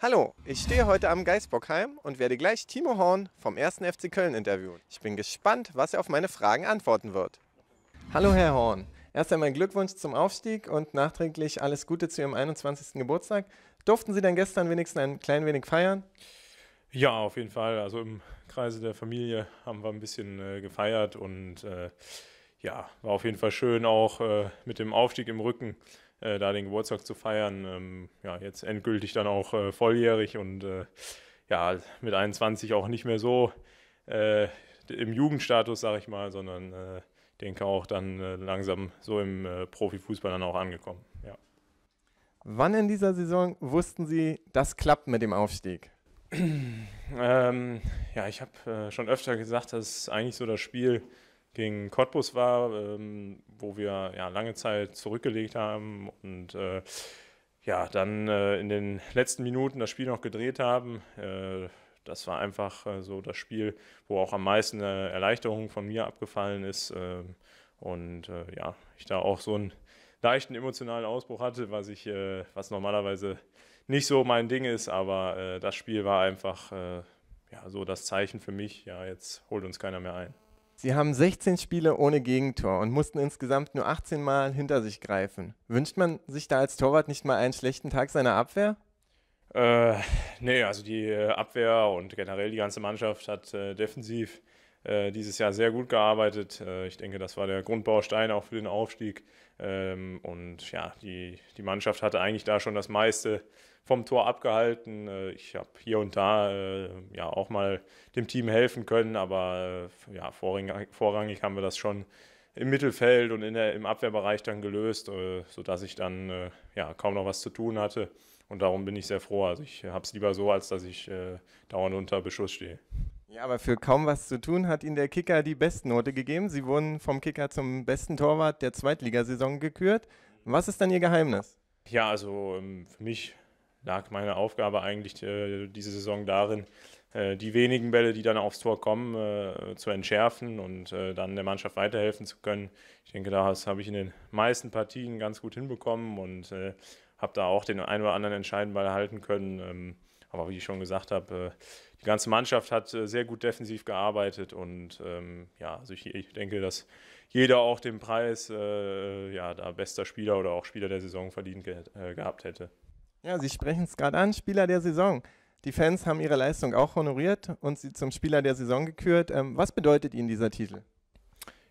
Hallo, ich stehe heute am Geisbockheim und werde gleich Timo Horn vom 1. FC Köln interviewen. Ich bin gespannt, was er auf meine Fragen antworten wird. Hallo Herr Horn, erst einmal Glückwunsch zum Aufstieg und nachträglich alles Gute zu Ihrem 21. Geburtstag. Durften Sie dann gestern wenigstens ein klein wenig feiern? Ja, auf jeden Fall. Also im Kreise der Familie haben wir ein bisschen äh, gefeiert und äh, ja, war auf jeden Fall schön auch äh, mit dem Aufstieg im Rücken äh, da den Geburtstag zu feiern. Ähm, ja, jetzt endgültig dann auch äh, volljährig und äh, ja, mit 21 auch nicht mehr so äh, im Jugendstatus, sage ich mal, sondern äh, denke auch dann äh, langsam so im äh, Profifußball dann auch angekommen. Ja. Wann in dieser Saison wussten Sie, das klappt mit dem Aufstieg? ähm, ja, ich habe schon öfter gesagt, dass eigentlich so das Spiel gegen Cottbus war, ähm, wo wir ja lange Zeit zurückgelegt haben und äh, ja, dann äh, in den letzten Minuten das Spiel noch gedreht haben. Äh, das war einfach äh, so das Spiel, wo auch am meisten äh, Erleichterung von mir abgefallen ist. Ähm, und äh, ja, ich da auch so einen leichten emotionalen Ausbruch hatte, was ich, was normalerweise nicht so mein Ding ist, aber das Spiel war einfach ja so das Zeichen für mich. Ja, jetzt holt uns keiner mehr ein. Sie haben 16 Spiele ohne Gegentor und mussten insgesamt nur 18 Mal hinter sich greifen. Wünscht man sich da als Torwart nicht mal einen schlechten Tag seiner Abwehr? Äh, nee, also die äh, Abwehr und generell die ganze Mannschaft hat äh, defensiv äh, dieses Jahr sehr gut gearbeitet. Äh, ich denke, das war der Grundbaustein auch für den Aufstieg. Ähm, und ja, die, die Mannschaft hatte eigentlich da schon das meiste vom Tor abgehalten. Äh, ich habe hier und da ja auch mal dem Team helfen können, aber ja, vorrangig, vorrangig haben wir das schon im Mittelfeld und in der, im Abwehrbereich dann gelöst, äh, sodass ich dann ja, kaum noch was zu tun hatte. Und darum bin ich sehr froh. Also ich habe es lieber so, als dass ich dauernd unter Beschuss stehe. Ja, aber für kaum was zu tun hat Ihnen der Kicker die Bestnote gegeben. Sie wurden vom Kicker zum besten Torwart der Zweitligasaison gekürt. Was ist dann Ihr Geheimnis? Ja, also ähm, für mich lag meine Aufgabe eigentlich äh, diese Saison darin, äh, die wenigen Bälle, die dann aufs Tor kommen, äh, zu entschärfen und dann der Mannschaft weiterhelfen zu können. Ich denke, das habe ich in den meisten Partien ganz gut hinbekommen und habe da auch den ein oder anderen entscheidenden Ball halten können. Ähm, aber wie ich schon gesagt habe, äh, die ganze Mannschaft hat äh, sehr gut defensiv gearbeitet und ähm, ja, also ich, ich, denke, dass jeder auch den Preis äh, ja, da bester Spieler oder auch Spieler der Saison verdient ge äh, gehabt hätte. Ja, Sie sprechen es gerade an, Spieler der Saison. Die Fans haben ihre Leistung auch honoriert und sie zum Spieler der Saison gekürt. Ähm, was bedeutet Ihnen dieser Titel?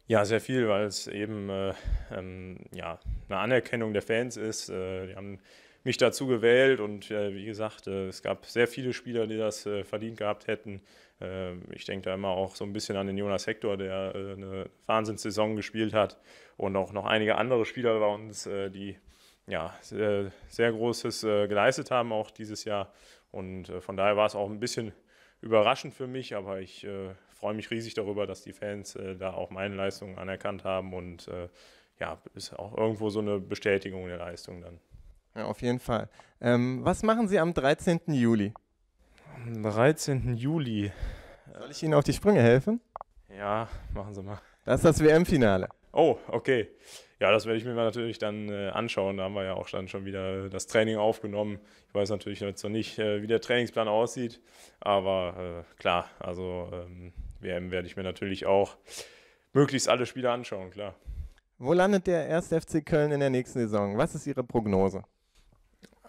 Ja, sehr viel, weil es eben äh, ähm, ja, eine Anerkennung der Fans ist. Äh, die haben mich dazu gewählt und äh, wie gesagt, äh, es gab sehr viele Spieler, die das äh, verdient gehabt hätten. Ähm, ich denke da immer auch so ein bisschen an den Jonas Hector, der äh, eine Wahnsinnssaison gespielt hat und auch noch einige andere Spieler bei uns, äh, die ja, sehr, sehr Großes äh, geleistet haben, auch dieses Jahr. Und von daher war es auch ein bisschen überraschend für mich, aber ich freue mich riesig darüber, dass die Fans da auch meine Leistungen anerkannt haben und ja, ist auch irgendwo so eine Bestätigung der Leistung dann. Ja, auf jeden Fall. Ähm, was machen Sie am 13. Juli? Am 13. Juli. Soll ich Ihnen auf die Sprünge helfen? Ja, machen Sie mal. Das ist das WM-Finale. Oh, okay. Ja, das werde ich mir natürlich dann äh, anschauen. Da haben wir ja auch dann schon wieder das Training aufgenommen. Ich weiß natürlich jetzt noch nicht, äh, wie der Trainingsplan aussieht, aber äh, klar, also ähm, WM werde ich mir natürlich auch möglichst alle Spiele anschauen, klar. Wo landet der 1. FC Köln in der nächsten Saison? Was ist Ihre Prognose?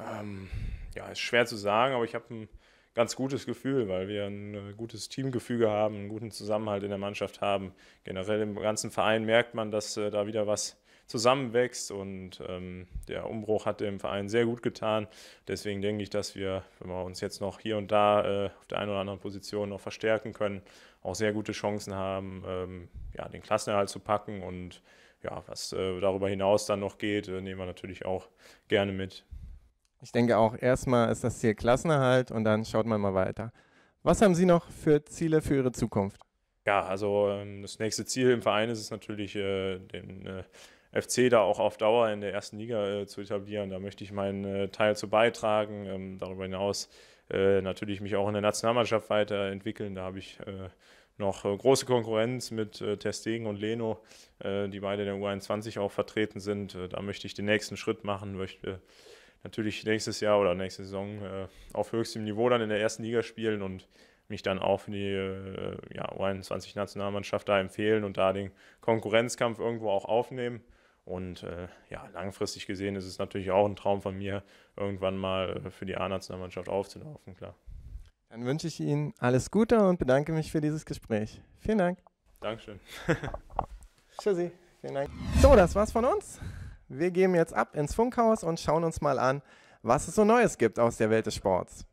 Ähm, ja, ist schwer zu sagen, aber ich habe ein ganz gutes Gefühl, weil wir ein äh, gutes Teamgefüge haben, einen guten Zusammenhalt in der Mannschaft haben. Generell im ganzen Verein merkt man, dass äh, da wieder was zusammenwächst und ähm, der Umbruch hat dem Verein sehr gut getan. Deswegen denke ich, dass wir, wenn wir uns jetzt noch hier und da äh, auf der einen oder anderen Position noch verstärken können, auch sehr gute Chancen haben, ähm, ja, den Klassenerhalt zu packen und ja, was äh, darüber hinaus dann noch geht, äh, nehmen wir natürlich auch gerne mit. Ich denke auch, erstmal ist das Ziel Klassenerhalt und dann schaut man mal weiter. Was haben Sie noch für Ziele für Ihre Zukunft? Ja, also ähm, das nächste Ziel im Verein ist es natürlich, äh, den äh, FC da auch auf Dauer in der ersten Liga äh, zu etablieren. Da möchte ich meinen Teil zu beitragen. Ähm, darüber hinaus natürlich mich auch in der Nationalmannschaft weiterentwickeln. Da habe ich noch große Konkurrenz mit Testegen und Leno, die beide in der U21 auch vertreten sind. da möchte ich den nächsten Schritt machen, möchte natürlich nächstes Jahr oder nächste Saison äh, auf höchstem Niveau dann in der ersten Liga spielen und mich dann auch für die äh, ja, U21-Nationalmannschaft da empfehlen und da den Konkurrenzkampf irgendwo auch aufnehmen. Und äh, ja, langfristig gesehen ist es natürlich auch ein Traum von mir, irgendwann mal äh, für die A-Nationalmannschaft aufzulaufen, klar. Dann wünsche ich Ihnen alles Gute und bedanke mich für dieses Gespräch. Vielen Dank. Dankeschön. Tschüssi. Vielen Dank. So, das war's von uns. Wir gehen jetzt ab ins Funkhaus und schauen uns mal an, was es so Neues gibt aus der Welt des Sports.